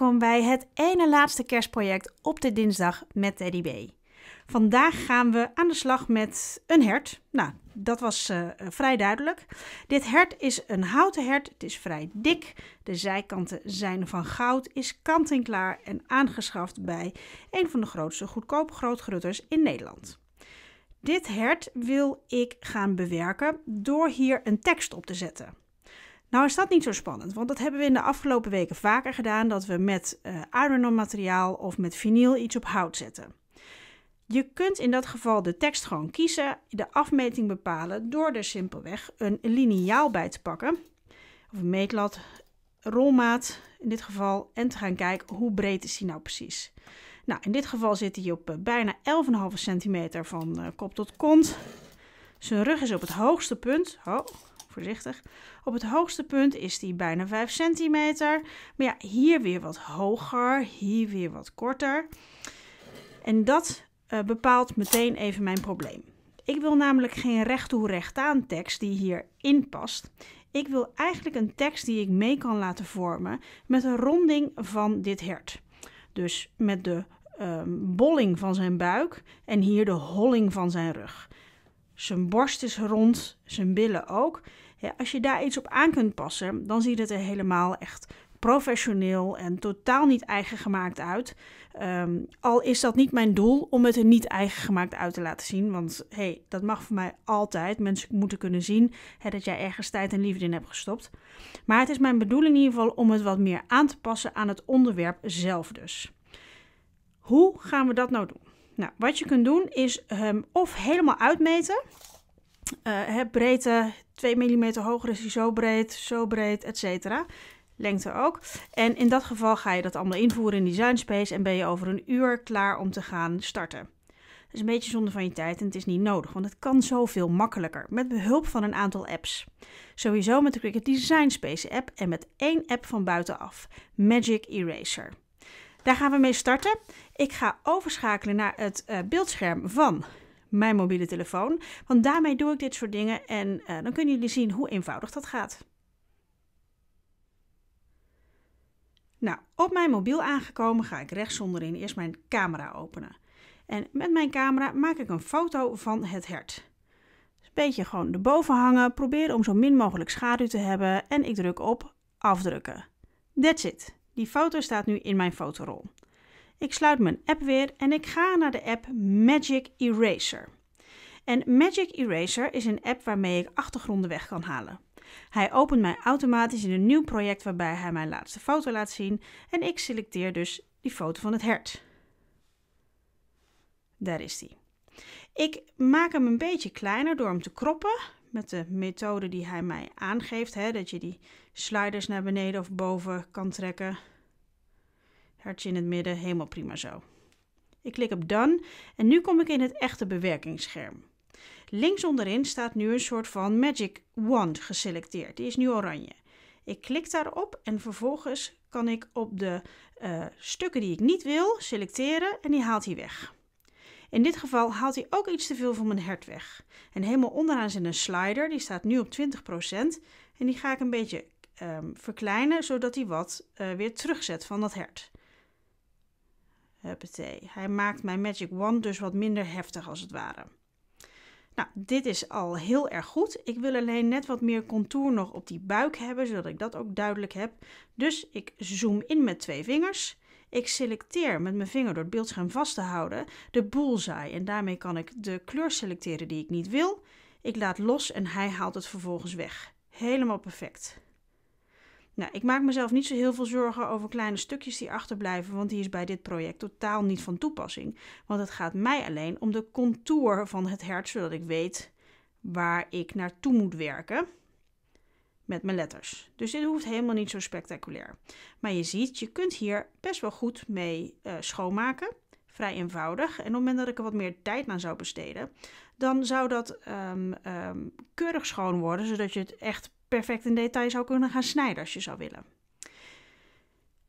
welkom bij het ene laatste kerstproject op de dinsdag met Teddy B. Vandaag gaan we aan de slag met een hert. Nou, dat was eh, vrij duidelijk. Dit hert is een houten hert. Het is vrij dik. De zijkanten zijn van goud, is kant-en-klaar en aangeschaft bij een van de grootste goedkope grootgrutters in Nederland. Dit hert wil ik gaan bewerken door hier een tekst op te zetten. Nou is dat niet zo spannend, want dat hebben we in de afgelopen weken vaker gedaan, dat we met uh, eh, materiaal of met vinyl iets op hout zetten. Je kunt in dat geval de tekst gewoon kiezen, de afmeting bepalen door er simpelweg een liniaal bij te pakken, of een meetlat, rolmaat in dit geval, en te gaan kijken hoe breed is die nou precies. Nou, in dit geval zit hij op eh, bijna 11,5 centimeter van eh, kop tot kont. Zijn rug is op het hoogste punt voorzichtig. Op het hoogste punt is die bijna 5 centimeter. Maar ja, hier weer wat hoger, hier weer wat korter. En dat eh, bepaalt meteen even mijn probleem. Ik wil namelijk geen recht toe recht aan tekst die hierin past. Ik wil eigenlijk een tekst die ik mee kan laten vormen met een ronding van dit hert. Dus met de um, bolling van zijn buik en hier de holling van zijn rug. Zijn borst is rond, zijn billen ook als je daar iets op aan kunt passen, dan ziet het er helemaal echt professioneel en totaal niet eigen gemaakt uit. Ehm, al is dat niet mijn doel om het er niet eigen gemaakt uit te laten zien. Want hey, dat mag voor mij altijd. Mensen moeten kunnen zien hè, dat jij ergens tijd en liefde in hebt gestopt. Maar het is mijn bedoeling in ieder geval om het wat meer aan te passen aan het onderwerp zelf dus. Hoe gaan we dat nou doen? Nou, wat je kunt doen is of helemaal uitmeten. Eh, hè, breedte, 2 mm hoger is hij zo breed, zo breed, etc. Lengte ook. En in dat geval ga je dat allemaal invoeren in Design Space en ben je over een uur klaar om te gaan starten. Dat is een beetje zonde van je tijd en het is niet nodig, want het kan zoveel makkelijker met behulp van een aantal apps. Sowieso met de Cricut Design Space app en met één app van buitenaf, Magic Eraser. Daar gaan we mee starten. Ik ga overschakelen naar het eh, beeldscherm van mijn mobiele telefoon. Want daarmee doe ik dit soort dingen en eh, dan kunnen jullie zien hoe eenvoudig dat gaat. Nou, op mijn mobiel aangekomen ga ik rechtsonderin eerst mijn camera openen. En met mijn camera maak ik een foto van het hert. Dus een beetje gewoon erboven hangen, proberen om zo min mogelijk schaduw te hebben en ik druk op afdrukken. That's it. Die foto staat nu in mijn fotorol. Ik sluit mijn app weer en ik ga naar de app Magic Eraser. En Magic Eraser is een app waarmee ik achtergronden weg kan halen. Hij opent mij automatisch in een nieuw project waarbij hij mijn laatste foto laat zien en ik selecteer dus die foto van het hert. Daar is die. Ik maak hem een beetje kleiner door hem te kroppen met de methode die hij mij aangeeft, hè, dat je die sliders naar beneden of boven kan trekken. Hartje in het midden, helemaal prima zo. Ik klik op Done en nu kom ik in het echte bewerkingsscherm. Links onderin staat nu een soort van Magic Wand geselecteerd. Die is nu oranje. Ik klik daarop en vervolgens kan ik op de eh, stukken die ik niet wil selecteren en die haalt hij weg. In dit geval haalt hij ook iets te veel van mijn hert weg. En helemaal onderaan zit een slider, die staat nu op 20%. En die ga ik een beetje ehm, verkleinen, zodat hij wat eh, weer terugzet van dat hert. Hij maakt mijn Magic Wand dus wat minder heftig als het ware. Nou, dit is al heel erg goed. Ik wil alleen net wat meer contour nog op die buik hebben, zodat ik dat ook duidelijk heb. Dus ik zoom in met twee vingers. Ik selecteer met mijn vinger door het beeldscherm vast te houden de boelzaai En daarmee kan ik de kleur selecteren die ik niet wil. Ik laat los en hij haalt het vervolgens weg. Helemaal perfect. Nou, ik maak mezelf niet zo heel veel zorgen over kleine stukjes die achterblijven, want die is bij dit project totaal niet van toepassing. Want het gaat mij alleen om de contour van het hert, zodat ik weet waar ik naartoe moet werken met mijn letters. Dus dit hoeft helemaal niet zo spectaculair. Maar je ziet, je kunt hier best wel goed mee eh, schoonmaken. Vrij eenvoudig. En op het moment dat ik er wat meer tijd aan zou besteden, dan zou dat ehm, ehm, keurig schoon worden, zodat je het echt perfect in detail zou kunnen gaan snijden als je zou willen.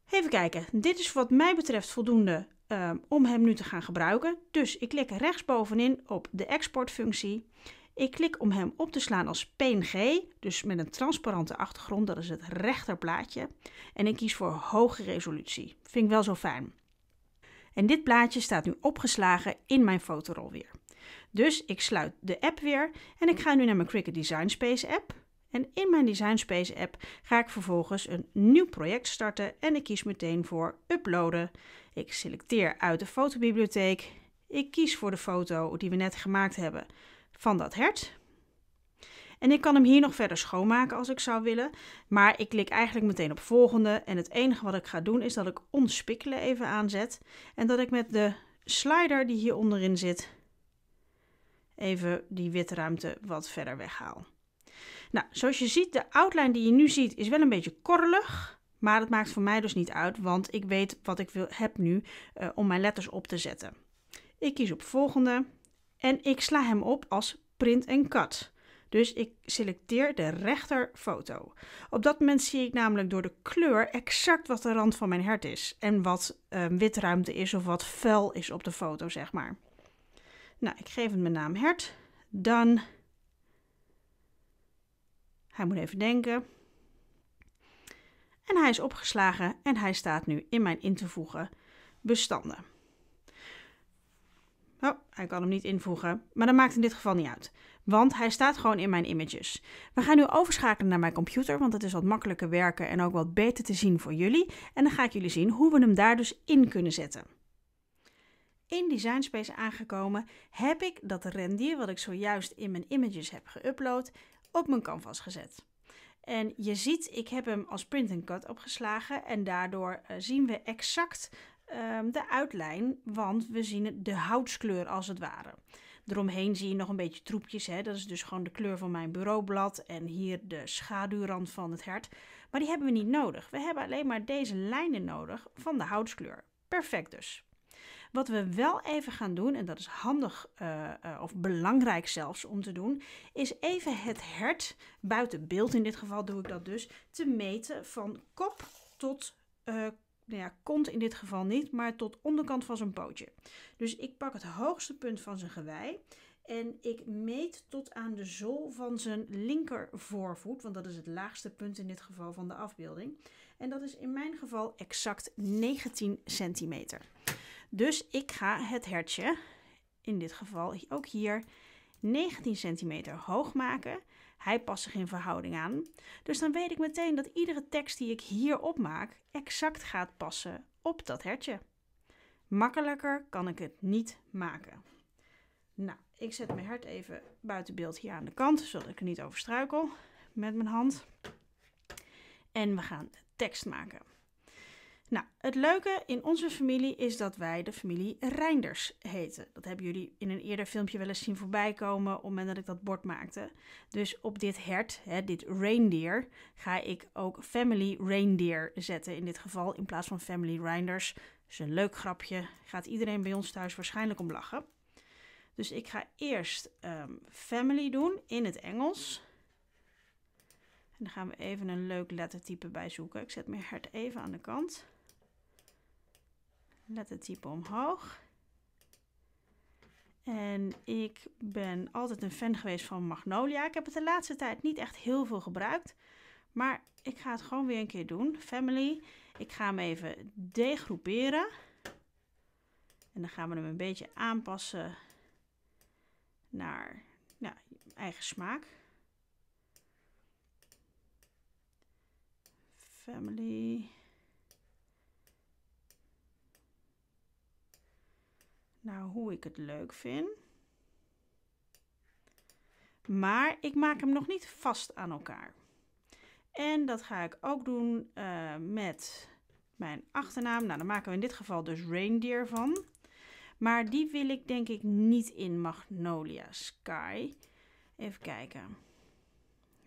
Even kijken, dit is wat mij betreft voldoende ehm, om hem nu te gaan gebruiken. Dus ik klik rechtsbovenin op de exportfunctie. Ik klik om hem op te slaan als PNG, dus met een transparante achtergrond, dat is het rechter plaatje. En ik kies voor hoge resolutie. Vind ik wel zo fijn. En dit plaatje staat nu opgeslagen in mijn fotorol weer. Dus ik sluit de app weer en ik ga nu naar mijn Cricut Design Space app. En in mijn Design Space app ga ik vervolgens een nieuw project starten en ik kies meteen voor uploaden. Ik selecteer uit de fotobibliotheek. Ik kies voor de foto die we net gemaakt hebben van dat hert. En ik kan hem hier nog verder schoonmaken als ik zou willen. Maar ik klik eigenlijk meteen op volgende. En het enige wat ik ga doen is dat ik ontspikkelen even aanzet. En dat ik met de slider die hier onderin zit, even die witte ruimte wat verder weghaal. Nou, zoals je ziet, de outline die je nu ziet is wel een beetje korrelig. Maar dat maakt voor mij dus niet uit, want ik weet wat ik wil, heb nu eh, om mijn letters op te zetten. Ik kies op volgende en ik sla hem op als print en cut. Dus ik selecteer de rechterfoto. Op dat moment zie ik namelijk door de kleur exact wat de rand van mijn hert is. En wat uh, witruimte is of wat vuil is op de foto, zeg maar. Nou, ik geef het mijn naam hert. Dan hij moet even denken. En hij is opgeslagen en hij staat nu in mijn in te voegen bestanden. Oh, hij kan hem niet invoegen, maar dat maakt in dit geval niet uit. Want hij staat gewoon in mijn images. We gaan nu overschakelen naar mijn computer, want het is wat makkelijker werken en ook wat beter te zien voor jullie. En dan ga ik jullie zien hoe we hem daar dus in kunnen zetten. In Design Space aangekomen heb ik dat rendier wat ik zojuist in mijn images heb geüpload op mijn canvas gezet. En je ziet, ik heb hem als print and cut opgeslagen en daardoor eh, zien we exact ehm, de uitlijn, want we zien de houtskleur als het ware. Eromheen zie je nog een beetje troepjes, hè? dat is dus gewoon de kleur van mijn bureaublad en hier de schaduwrand van het hert. Maar die hebben we niet nodig, we hebben alleen maar deze lijnen nodig van de houtskleur. Perfect dus. Wat we wel even gaan doen, en dat is handig eh, eh, of belangrijk zelfs om te doen, is even het hert, buiten beeld in dit geval doe ik dat dus, te meten van kop tot uh, nou ja, kont in dit geval niet, maar tot onderkant van zijn pootje. Dus ik pak het hoogste punt van zijn gewei en ik meet tot aan de zool van zijn linker voorvoet, want dat is het laagste punt in dit geval van de afbeelding. En dat is in mijn geval exact 19 centimeter. Dus ik ga het hertje, in dit geval ook hier, 19 centimeter hoog maken. Hij past zich in verhouding aan. Dus dan weet ik meteen dat iedere tekst die ik hier opmaak exact gaat passen op dat hertje. Makkelijker kan ik het niet maken. Nou, ik zet mijn hert even buiten beeld hier aan de kant, zodat ik er niet over struikel met mijn hand. En we gaan de tekst maken. Nou, het leuke in onze familie is dat wij de familie Reinders heten. Dat hebben jullie in een eerder filmpje wel eens zien voorbij komen op het moment dat ik dat bord maakte. Dus op dit hert, hè, dit reindeer, ga ik ook family reindeer zetten in dit geval in plaats van family Reinders. Dat is een leuk grapje, gaat iedereen bij ons thuis waarschijnlijk om lachen. Dus ik ga eerst ehm, family doen in het Engels. En dan gaan we even een leuk lettertype bij zoeken. Ik zet mijn hert even aan de kant. Let het type omhoog. En ik ben altijd een fan geweest van Magnolia. Ik heb het de laatste tijd niet echt heel veel gebruikt. Maar ik ga het gewoon weer een keer doen. Family. Ik ga hem even degroeperen. En dan gaan we hem een beetje aanpassen naar ja, eigen smaak. Family. Nou, hoe ik het leuk vind. Maar ik maak hem nog niet vast aan elkaar. En dat ga ik ook doen eh, met mijn achternaam. Nou, dan maken we in dit geval dus reindeer van. Maar die wil ik denk ik niet in Magnolia Sky. Even kijken.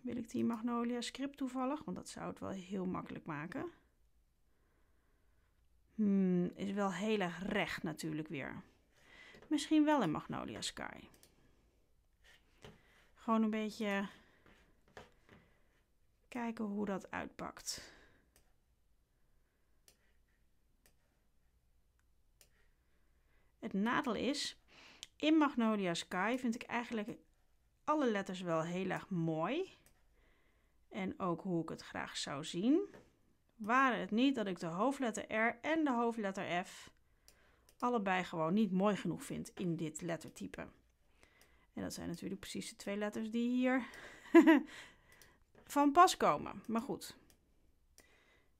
Wil ik die Magnolia script toevallig? Want dat zou het wel heel makkelijk maken. Hmm, is wel heel erg recht natuurlijk weer. Misschien wel in Magnolia Sky. Gewoon een beetje kijken hoe dat uitpakt. Het nadeel is, in Magnolia Sky vind ik eigenlijk alle letters wel heel erg mooi. En ook hoe ik het graag zou zien. Waren het niet dat ik de hoofdletter R en de hoofdletter F allebei gewoon niet mooi genoeg vindt in dit lettertype. En dat zijn natuurlijk precies de twee letters die hier van pas komen. Maar goed,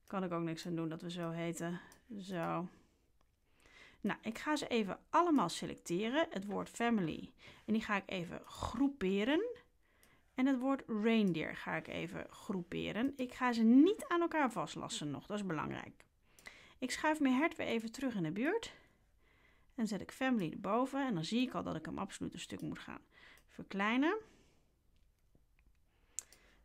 kan ik ook niks aan doen dat we zo heten. Zo. Nou, ik ga ze even allemaal selecteren. Het woord family. En die ga ik even groeperen. En het woord reindeer ga ik even groeperen. Ik ga ze niet aan elkaar vastlassen nog. Dat is belangrijk. Ik schuif mijn hert weer even terug in de buurt. En zet ik family erboven. En dan zie ik al dat ik hem absoluut een stuk moet gaan verkleinen.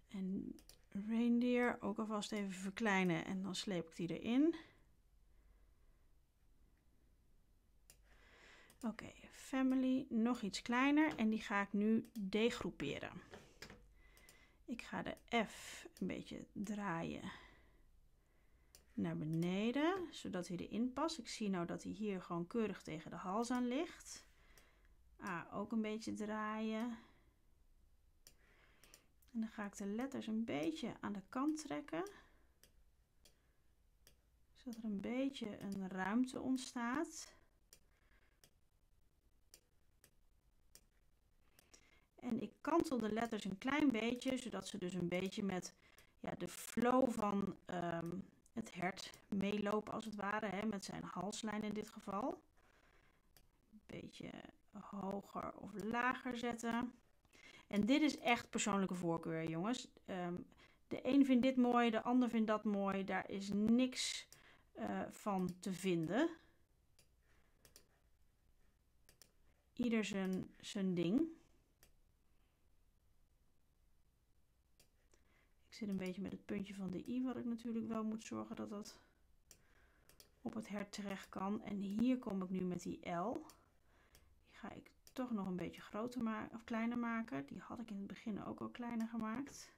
En reindeer ook alvast even verkleinen. En dan sleep ik die erin. Oké, family nog iets kleiner. En die ga ik nu degroeperen. Ik ga de F een beetje draaien naar beneden, zodat hij erin past. Ik zie nou dat hij hier gewoon keurig tegen de hals aan ligt. Ah, ook een beetje draaien. En dan ga ik de letters een beetje aan de kant trekken. Zodat er een beetje een ruimte ontstaat. En ik kantel de letters een klein beetje, zodat ze dus een beetje met ja, de flow van um, het hert meelopen als het ware, hè, met zijn halslijn in dit geval. Een beetje hoger of lager zetten. En dit is echt persoonlijke voorkeur, jongens. Ehm, de een vindt dit mooi, de ander vindt dat mooi. Daar is niks eh, van te vinden. Ieder zijn, zijn ding. een beetje met het puntje van de i, wat ik natuurlijk wel moet zorgen dat dat op het hert terecht kan. En hier kom ik nu met die L. Die ga ik toch nog een beetje groter maken, of kleiner maken. Die had ik in het begin ook al kleiner gemaakt.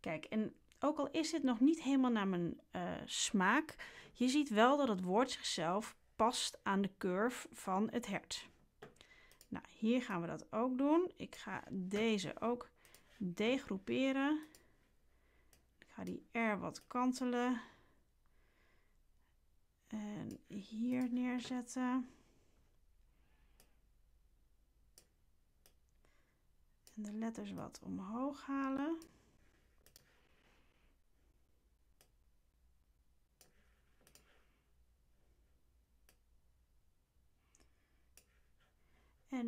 Kijk, en ook al is dit nog niet helemaal naar mijn eh, smaak, je ziet wel dat het woord zichzelf past aan de curve van het hert. Nou, hier gaan we dat ook doen. Ik ga deze ook degroeperen. Ik ga die R wat kantelen. En hier neerzetten. En de letters wat omhoog halen.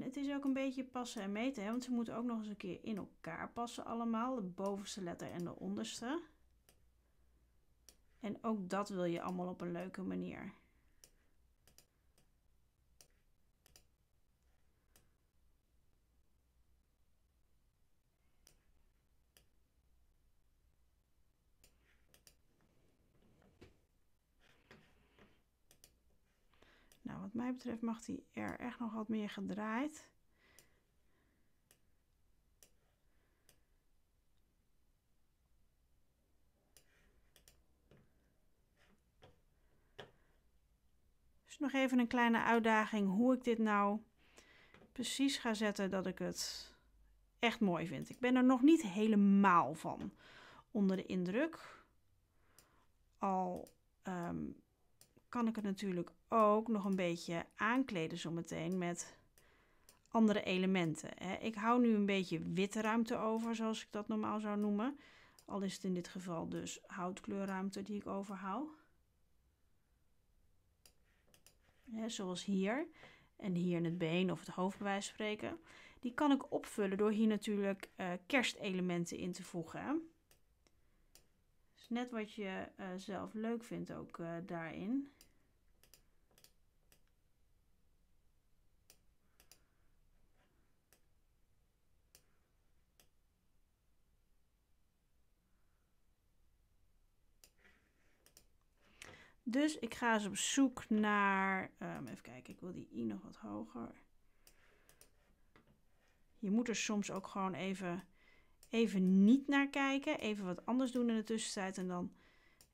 het is ook een beetje passen en meten, hè? want ze moeten ook nog eens een keer in elkaar passen allemaal. De bovenste letter en de onderste. En ook dat wil je allemaal op een leuke manier. mij betreft mag die er echt nog wat meer gedraaid. Dus nog even een kleine uitdaging hoe ik dit nou precies ga zetten dat ik het echt mooi vind. Ik ben er nog niet helemaal van onder de indruk. Al ehm, kan ik het natuurlijk ook nog een beetje aankleden zometeen met andere elementen. Ik hou nu een beetje witte ruimte over, zoals ik dat normaal zou noemen. Al is het in dit geval dus houtkleurruimte die ik overhoud. Zoals hier en hier in het been of het hoofd bij wijze van spreken. Die kan ik opvullen door hier natuurlijk eh, kerstelementen in te voegen. Dus net wat je eh, zelf leuk vindt ook eh, daarin. Dus ik ga eens op zoek naar... Ehm, even kijken, ik wil die i nog wat hoger. Je moet er soms ook gewoon even, even niet naar kijken. Even wat anders doen in de tussentijd. En dan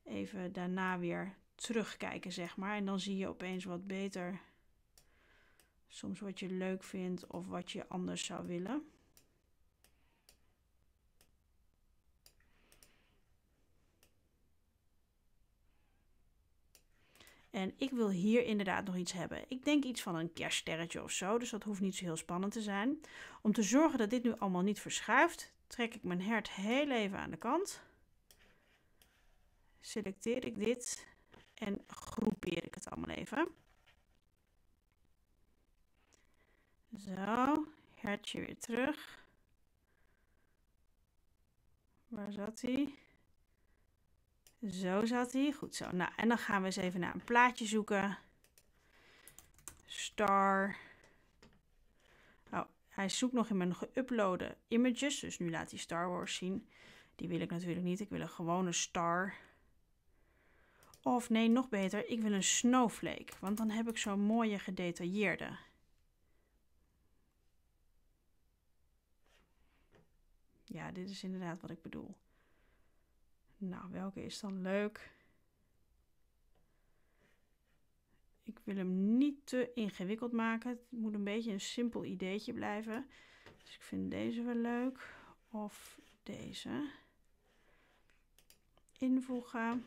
even daarna weer terugkijken, zeg maar. En dan zie je opeens wat beter soms wat je leuk vindt of wat je anders zou willen. En ik wil hier inderdaad nog iets hebben. Ik denk iets van een kerststerretje of zo, dus dat hoeft niet zo heel spannend te zijn. Om te zorgen dat dit nu allemaal niet verschuift, trek ik mijn hert heel even aan de kant. Selecteer ik dit en groepeer ik het allemaal even. Zo, hertje weer terug. Waar zat hij? Zo zat hij. Goed zo. Nou, en dan gaan we eens even naar een plaatje zoeken. Star. Oh, hij zoekt nog in mijn geüploade images. Dus nu laat hij Star Wars zien. Die wil ik natuurlijk niet. Ik wil een gewone star. Of nee, nog beter, ik wil een snowflake. Want dan heb ik zo'n mooie gedetailleerde. Ja, dit is inderdaad wat ik bedoel. Nou, welke is dan leuk? Ik wil hem niet te ingewikkeld maken. Het moet een beetje een simpel ideetje blijven. Dus ik vind deze wel leuk. Of deze. Invoegen.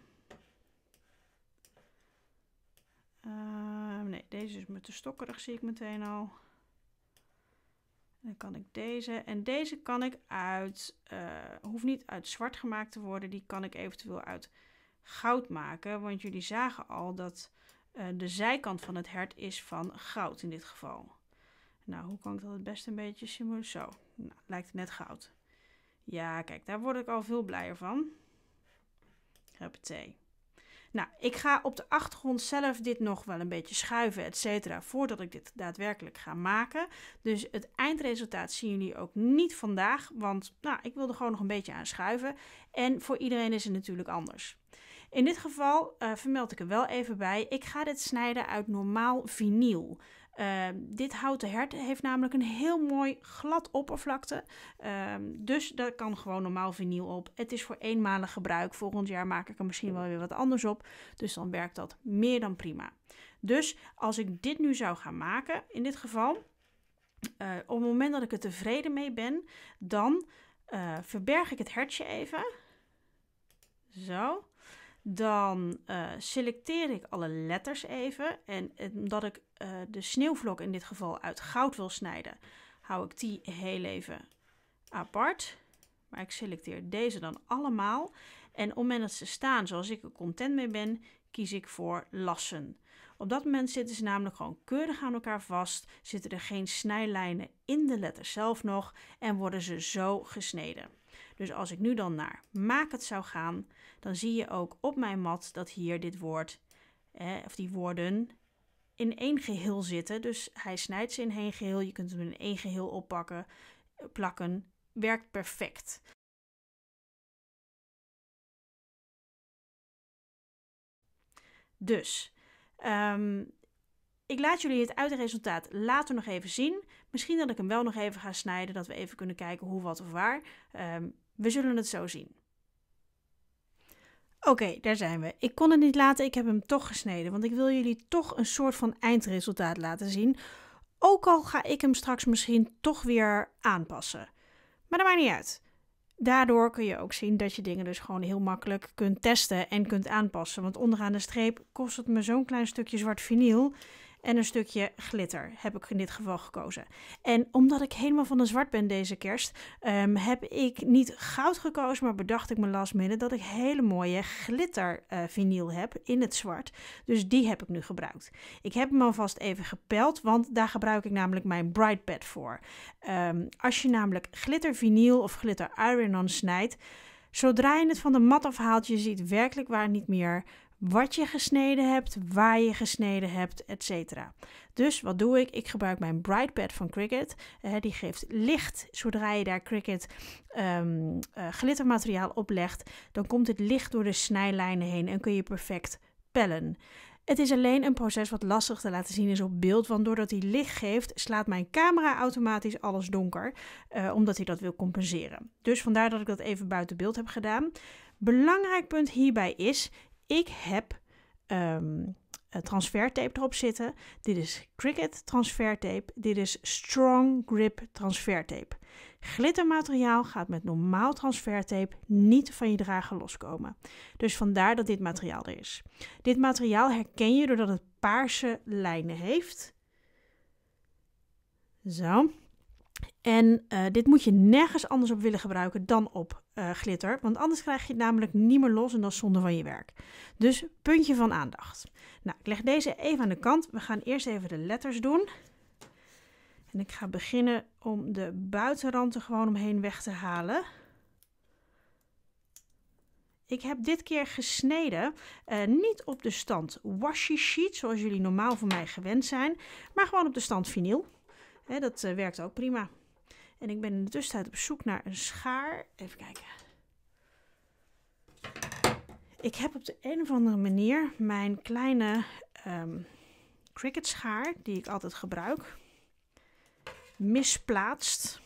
Ehm, nee, deze is me te stokkerig, zie ik meteen al. Dan kan ik deze. En deze kan ik uit, uh, hoeft niet uit zwart gemaakt te worden. Die kan ik eventueel uit goud maken. Want jullie zagen al dat eh, de zijkant van het hert is van goud in dit geval. Nou, hoe kan ik dat het beste een beetje simuleren? Zo, nou, lijkt het net goud. Ja, kijk, daar word ik al veel blijer van. Huppatee. Nou, ik ga op de achtergrond zelf dit nog wel een beetje schuiven, et cetera, voordat ik dit daadwerkelijk ga maken. Dus het eindresultaat zien jullie ook niet vandaag, want nou, ik wil er gewoon nog een beetje aan schuiven. En voor iedereen is het natuurlijk anders. In dit geval uh, vermeld ik er wel even bij, ik ga dit snijden uit normaal vinyl. Ehm, dit houten hert heeft namelijk een heel mooi glad oppervlakte. Ehm, dus daar kan gewoon normaal vinyl op. Het is voor eenmalig gebruik. Volgend jaar maak ik er misschien wel weer wat anders op. Dus dan werkt dat meer dan prima. Dus als ik dit nu zou gaan maken, in dit geval, eh, op het moment dat ik er tevreden mee ben, dan eh, verberg ik het hertje even. Zo dan eh, selecteer ik alle letters even. En omdat ik eh, de sneeuwvlok in dit geval uit goud wil snijden, hou ik die heel even apart. Maar ik selecteer deze dan allemaal. En op moment dat ze staan zoals ik er content mee ben, kies ik voor lassen. Op dat moment zitten ze namelijk gewoon keurig aan elkaar vast, zitten er geen snijlijnen in de letter zelf nog en worden ze zo gesneden. Dus als ik nu dan naar maak het zou gaan, dan zie je ook op mijn mat dat hier dit woord, of die woorden, in één geheel zitten. Dus hij snijdt ze in één geheel. Je kunt hem in één geheel oppakken, eh, plakken. Werkt perfect. Dus, ehm, ik laat jullie het uitresultaat later nog even zien. Misschien dat ik hem wel nog even ga snijden, dat we even kunnen kijken hoe, wat of waar. Ehm, we zullen het zo zien. Oké, daar zijn we. Ik kon het niet laten, ik heb hem toch gesneden, want ik wil jullie toch een soort van eindresultaat laten zien. Ook al ga ik hem straks misschien toch weer aanpassen. Maar dat maakt niet uit. Daardoor kun je ook zien dat je dingen dus gewoon heel makkelijk kunt testen en kunt aanpassen. Want onderaan de streep kost het me zo'n klein stukje zwart vinyl en een stukje glitter heb ik in dit geval gekozen. En omdat ik helemaal van de zwart ben deze kerst, ehm, heb ik niet goud gekozen, maar bedacht ik me last minute dat ik hele mooie glitter eh, vinyl heb in het zwart. Dus die heb ik nu gebruikt. Ik heb hem alvast even gepeld, want daar gebruik ik namelijk mijn Bright Pad voor. Ehm, als je namelijk glitter vinyl of glitter iron-on snijdt, Zodra je het van de mat afhaalt, je ziet werkelijk waar niet meer wat je gesneden hebt, waar je gesneden hebt, etc. Dus wat doe ik? Ik gebruik mijn bright pad van Cricut. Eh, die geeft licht zodra je daar Cricut ehm, eh, glittermateriaal op legt. Dan komt het licht door de snijlijnen heen en kun je perfect pellen. Het is alleen een proces wat lastig te laten zien is op beeld, want doordat hij licht geeft, slaat mijn camera automatisch alles donker, eh, omdat hij dat wil compenseren. Dus vandaar dat ik dat even buiten beeld heb gedaan. Belangrijk punt hierbij is: ik heb um, transfertape erop zitten. Dit is cricket transfertape. Dit is Strong Grip transfertape. Glittermateriaal gaat met normaal transfertape niet van je drager loskomen. Dus vandaar dat dit materiaal er is. Dit materiaal herken je doordat het paarse lijnen heeft. Zo. En eh, dit moet je nergens anders op willen gebruiken dan op eh, glitter, want anders krijg je het namelijk niet meer los en dat is zonde van je werk. Dus puntje van aandacht. Nou, ik leg deze even aan de kant. We gaan eerst even de letters doen. En ik ga beginnen om de buitenrand er gewoon omheen weg te halen. Ik heb dit keer gesneden, eh, niet op de stand washi sheet, zoals jullie normaal voor mij gewend zijn, maar gewoon op de stand vinyl dat eh, werkt ook prima. En ik ben in de tussentijd op zoek naar een schaar. Even kijken. Ik heb op de een of andere manier mijn kleine um, cricket schaar, die ik altijd gebruik, misplaatst.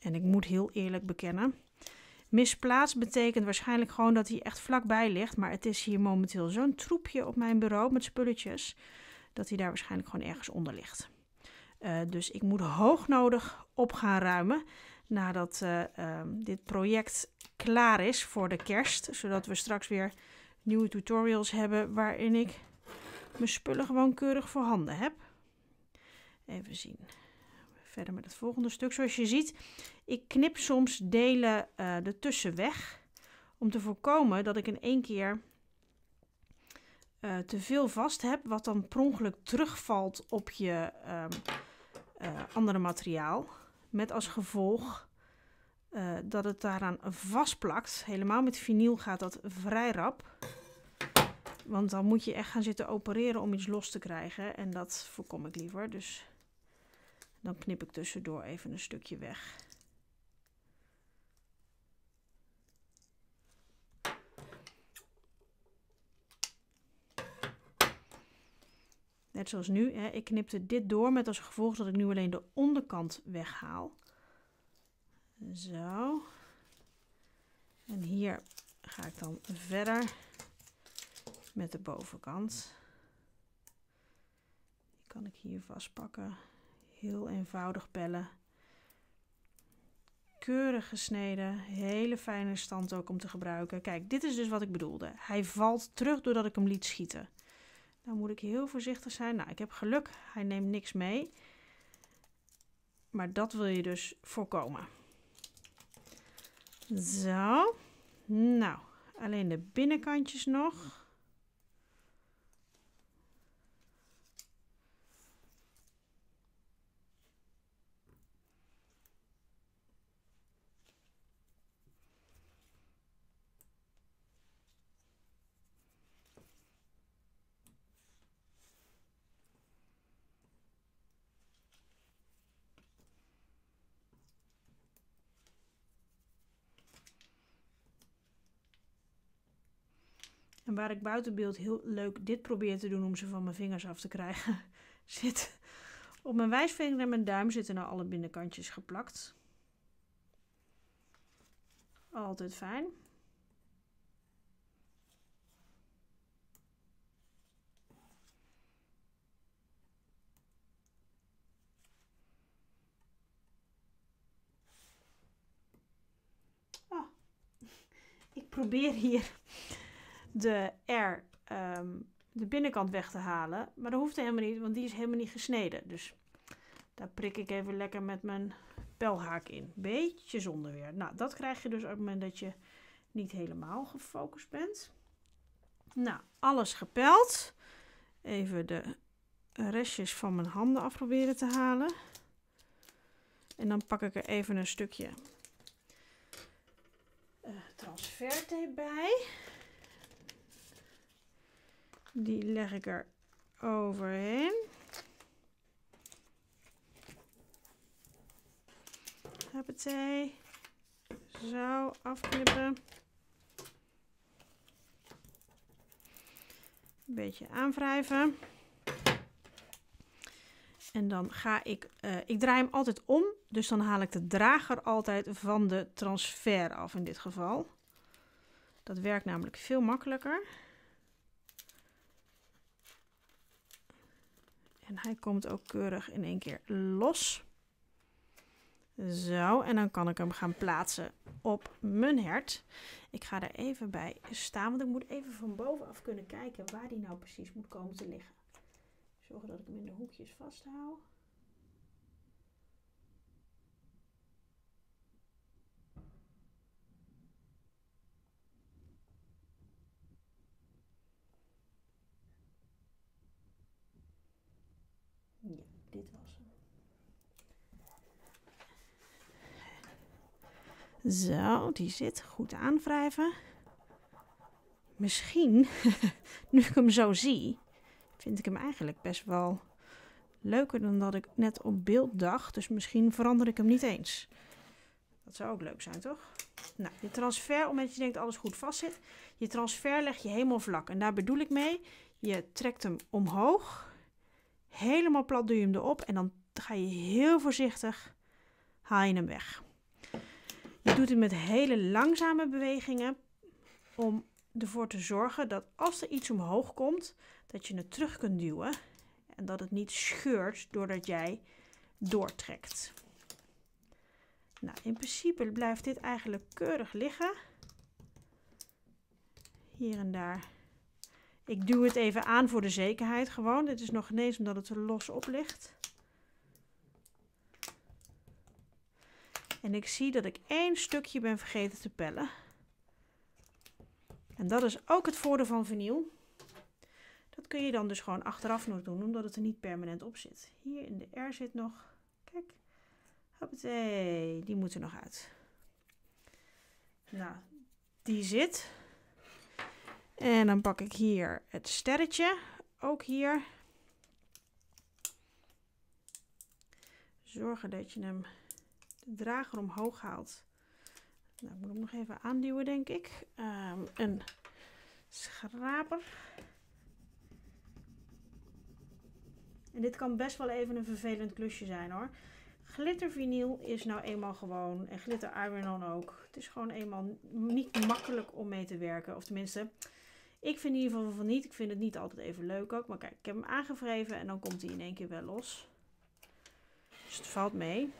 En ik moet heel eerlijk bekennen. Misplaatst betekent waarschijnlijk gewoon dat hij echt vlakbij ligt. Maar het is hier momenteel zo'n troepje op mijn bureau met spulletjes. Dat hij daar waarschijnlijk gewoon ergens onder ligt. Eh, dus ik moet hoog nodig op gaan ruimen nadat eh, ehm, dit project klaar is voor de kerst. Zodat we straks weer nieuwe tutorials hebben waarin ik mijn spullen gewoon keurig voorhanden heb. Even zien. Verder met het volgende stuk. Zoals je ziet, ik knip soms delen uh, ertussen weg. Om te voorkomen dat ik in één keer te veel vast heb. Wat dan per ongeluk terugvalt op je... Ehm, eh, andere materiaal. Met als gevolg eh, dat het daaraan vastplakt. Helemaal met vinyl gaat dat vrij rap. Want dan moet je echt gaan zitten opereren om iets los te krijgen. En dat voorkom ik liever. Dus dan knip ik tussendoor even een stukje weg. Net zoals nu, hè, ik knipte dit door met als gevolg dat ik nu alleen de onderkant weghaal. Zo. En hier ga ik dan verder met de bovenkant. Die kan ik hier vastpakken. Heel eenvoudig pellen. Keurig gesneden. Hele fijne stand ook om te gebruiken. Kijk, dit is dus wat ik bedoelde. Hij valt terug doordat ik hem liet schieten. Dan moet ik heel voorzichtig zijn. Nou, ik heb geluk, hij neemt niks mee. Maar dat wil je dus voorkomen. Zo. Nou, alleen de binnenkantjes nog. waar ik buiten beeld heel leuk dit probeer te doen om ze van mijn vingers af te krijgen, zit op mijn wijsvinger en mijn duim zitten nou alle binnenkantjes geplakt. Altijd fijn. Ah, ik probeer hier de R ehm, de binnenkant weg te halen. Maar dat hoeft helemaal niet, want die is helemaal niet gesneden. Dus daar prik ik even lekker met mijn pelhaak in. Beetje zonder weer. Nou, dat krijg je dus op het moment dat je niet helemaal gefocust bent. Nou, alles gepeld. Even de restjes van mijn handen afproberen te halen. En dan pak ik er even een stukje uh, bij. Die leg ik er overheen. Huppatee. Zo, afknippen. Een beetje aanwrijven. En dan ga ik, eh, ik draai hem altijd om, dus dan haal ik de drager altijd van de transfer af in dit geval. Dat werkt namelijk veel makkelijker. En hij komt ook keurig in één keer los. Zo, en dan kan ik hem gaan plaatsen op mijn hert. Ik ga er even bij staan, want ik moet even van bovenaf kunnen kijken waar die nou precies moet komen te liggen. Zorg dat ik hem in de hoekjes vasthoud. Zo, die zit. Goed aanwrijven. Misschien, nu ik hem zo zie, vind ik hem eigenlijk best wel leuker dan dat ik net op beeld dacht. Dus misschien verander ik hem niet eens. Dat zou ook leuk zijn, toch? Nou, je transfer, omdat je denkt alles goed vast zit, je transfer leg je helemaal vlak. En daar bedoel ik mee, je trekt hem omhoog. Helemaal plat doe je hem erop en dan ga je heel voorzichtig haal je hem weg. Je doet het met hele langzame bewegingen om ervoor te zorgen dat als er iets omhoog komt, dat je het terug kunt duwen en dat het niet scheurt doordat jij doortrekt. Nou, in principe blijft dit eigenlijk keurig liggen. Hier en daar. Ik duw het even aan voor de zekerheid gewoon. Dit is nog ineens omdat het er los op ligt. En ik zie dat ik één stukje ben vergeten te pellen. En dat is ook het voordeel van vinyl. Dat kun je dan dus gewoon achteraf nog doen, omdat het er niet permanent op zit. Hier in de R zit nog, kijk, hoppatee, die moet er nog uit. Nou, die zit. En dan pak ik hier het sterretje, ook hier. Zorgen dat je hem de drager omhoog haalt. Nou, ik moet hem nog even aanduwen, denk ik. Ehm, een schraper. En dit kan best wel even een vervelend klusje zijn hoor. Glittervinyl is nou eenmaal gewoon, en glitter iron-on ook. Het is gewoon eenmaal niet makkelijk om mee te werken. Of tenminste, ik vind in ieder geval van niet. Ik vind het niet altijd even leuk ook. Maar kijk, ik heb hem aangevreven en dan komt hij in één keer wel los. Dus het valt mee.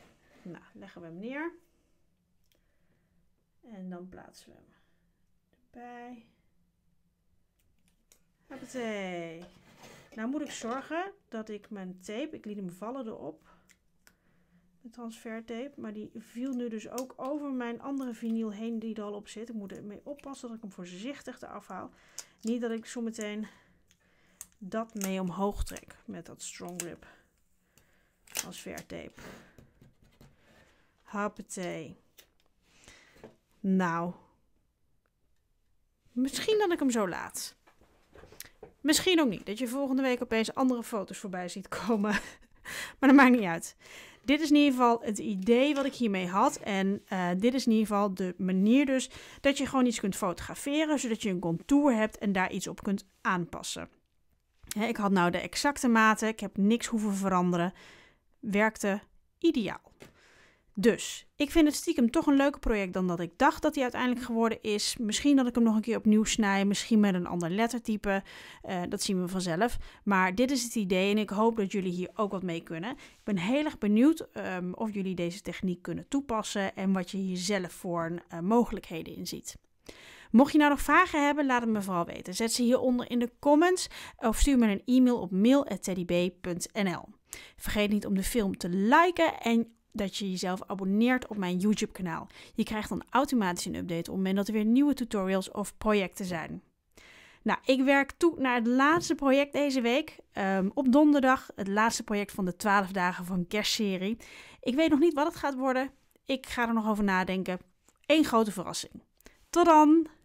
Nou, leggen we hem neer. En dan plaatsen we hem erbij. Hoppatee. Nou moet ik zorgen dat ik mijn tape, ik liet hem vallen erop. Mijn transfertape, maar die viel nu dus ook over mijn andere vinyl heen die er al op zit. Ik moet ermee oppassen dat ik hem voorzichtig eraf haal. Niet dat ik zo meteen dat mee omhoog trek met dat strong grip transfertape. Hoppatee. Nou. Misschien dat ik hem zo laat. Misschien ook niet. Dat je volgende week opeens andere foto's voorbij ziet komen. maar dat maakt niet uit. Dit is in ieder geval het idee wat ik hiermee had. En eh, dit is in ieder geval de manier dus dat je gewoon iets kunt fotograferen. Zodat je een contour hebt en daar iets op kunt aanpassen. ik had nou de exacte maten. Ik heb niks hoeven veranderen. Werkte ideaal. Dus ik vind het stiekem toch een leuker project dan dat ik dacht dat hij uiteindelijk geworden is. Misschien dat ik hem nog een keer opnieuw snij, misschien met een ander lettertype. Eh, dat zien we vanzelf. Maar dit is het idee en ik hoop dat jullie hier ook wat mee kunnen. Ik ben heel erg benieuwd ehm, of jullie deze techniek kunnen toepassen en wat je hier zelf voor eh, mogelijkheden in ziet. Mocht je nou nog vragen hebben, laat het me vooral weten. Zet ze hieronder in de comments of stuur me een e-mail op mail.teddyb.nl. Vergeet niet om de film te liken en dat je jezelf abonneert op mijn YouTube-kanaal. Je krijgt dan automatisch een update op het moment dat er weer nieuwe tutorials of projecten zijn. Nou, ik werk toe naar het laatste project deze week. Ehm, op donderdag, het laatste project van de 12 dagen van kerstserie. Ik weet nog niet wat het gaat worden. Ik ga er nog over nadenken. Eén grote verrassing. Tot dan!